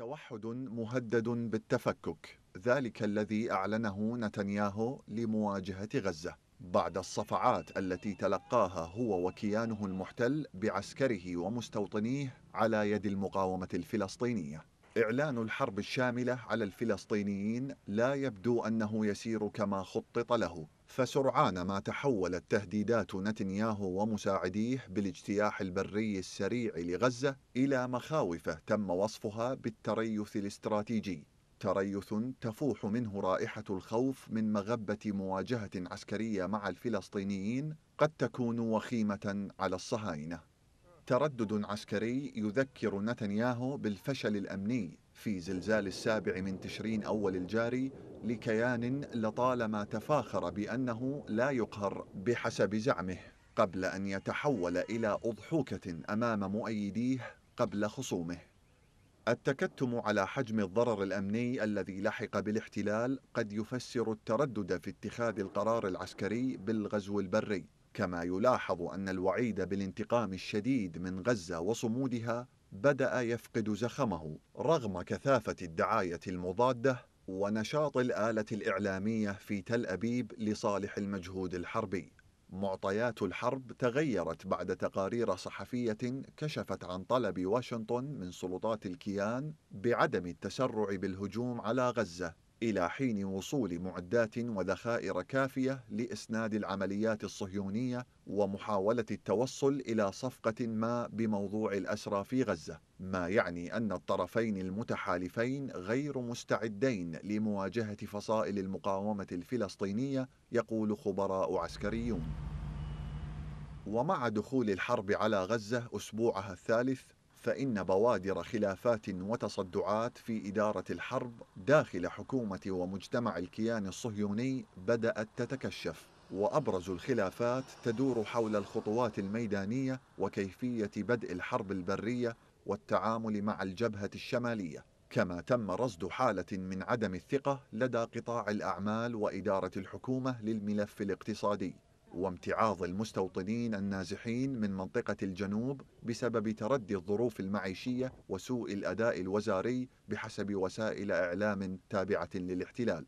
توحد مهدد بالتفكك ذلك الذي اعلنه نتنياهو لمواجهه غزه بعد الصفعات التي تلقاها هو وكيانه المحتل بعسكره ومستوطنيه على يد المقاومه الفلسطينيه إعلان الحرب الشاملة على الفلسطينيين لا يبدو أنه يسير كما خطط له فسرعان ما تحولت تهديدات نتنياهو ومساعديه بالاجتياح البري السريع لغزة إلى مخاوف تم وصفها بالتريث الاستراتيجي تريث تفوح منه رائحة الخوف من مغبة مواجهة عسكرية مع الفلسطينيين قد تكون وخيمة على الصهاينة تردد عسكري يذكر نتنياهو بالفشل الامني في زلزال السابع من تشرين اول الجاري لكيان لطالما تفاخر بانه لا يقهر بحسب زعمه قبل ان يتحول الى اضحوكه امام مؤيديه قبل خصومه التكتم على حجم الضرر الامني الذي لحق بالاحتلال قد يفسر التردد في اتخاذ القرار العسكري بالغزو البري كما يلاحظ أن الوعيد بالانتقام الشديد من غزة وصمودها بدأ يفقد زخمه رغم كثافة الدعاية المضادة ونشاط الآلة الإعلامية في تل أبيب لصالح المجهود الحربي معطيات الحرب تغيرت بعد تقارير صحفية كشفت عن طلب واشنطن من سلطات الكيان بعدم التسرع بالهجوم على غزة إلى حين وصول معدات وذخائر كافية لإسناد العمليات الصهيونية ومحاولة التوصل إلى صفقة ما بموضوع الأسرى في غزة ما يعني أن الطرفين المتحالفين غير مستعدين لمواجهة فصائل المقاومة الفلسطينية يقول خبراء عسكريون ومع دخول الحرب على غزة أسبوعها الثالث فإن بوادر خلافات وتصدعات في إدارة الحرب داخل حكومة ومجتمع الكيان الصهيوني بدأت تتكشف وأبرز الخلافات تدور حول الخطوات الميدانية وكيفية بدء الحرب البرية والتعامل مع الجبهة الشمالية كما تم رصد حالة من عدم الثقة لدى قطاع الأعمال وإدارة الحكومة للملف الاقتصادي وامتعاض المستوطنين النازحين من منطقة الجنوب بسبب تردي الظروف المعيشية وسوء الأداء الوزاري بحسب وسائل إعلام تابعة للاحتلال.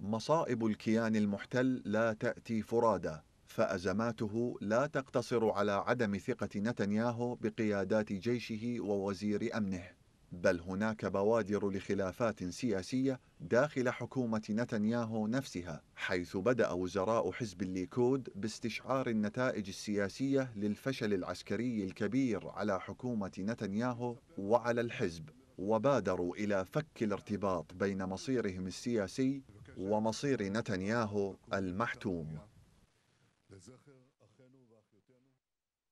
مصائب الكيان المحتل لا تأتي فرادى، فأزماته لا تقتصر على عدم ثقة نتنياهو بقيادات جيشه ووزير أمنه. بل هناك بوادر لخلافات سياسية داخل حكومة نتنياهو نفسها حيث بدأ وزراء حزب الليكود باستشعار النتائج السياسية للفشل العسكري الكبير على حكومة نتنياهو وعلى الحزب وبادروا إلى فك الارتباط بين مصيرهم السياسي ومصير نتنياهو المحتوم